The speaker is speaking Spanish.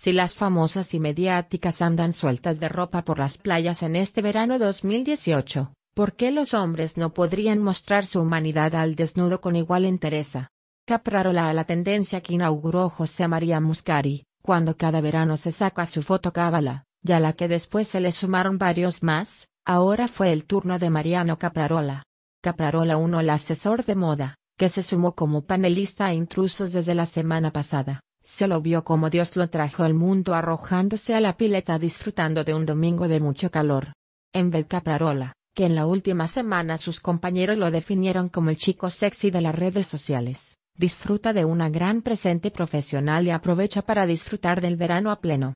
Si las famosas y mediáticas andan sueltas de ropa por las playas en este verano 2018, ¿por qué los hombres no podrían mostrar su humanidad al desnudo con igual entereza? Caprarola a la tendencia que inauguró José María Muscari, cuando cada verano se saca su foto cábala, ya la que después se le sumaron varios más, ahora fue el turno de Mariano Caprarola. Caprarola 1 el asesor de moda, que se sumó como panelista a intrusos desde la semana pasada se lo vio como Dios lo trajo al mundo arrojándose a la pileta disfrutando de un domingo de mucho calor. En vez Caprarola, que en la última semana sus compañeros lo definieron como el chico sexy de las redes sociales, disfruta de una gran presente profesional y aprovecha para disfrutar del verano a pleno.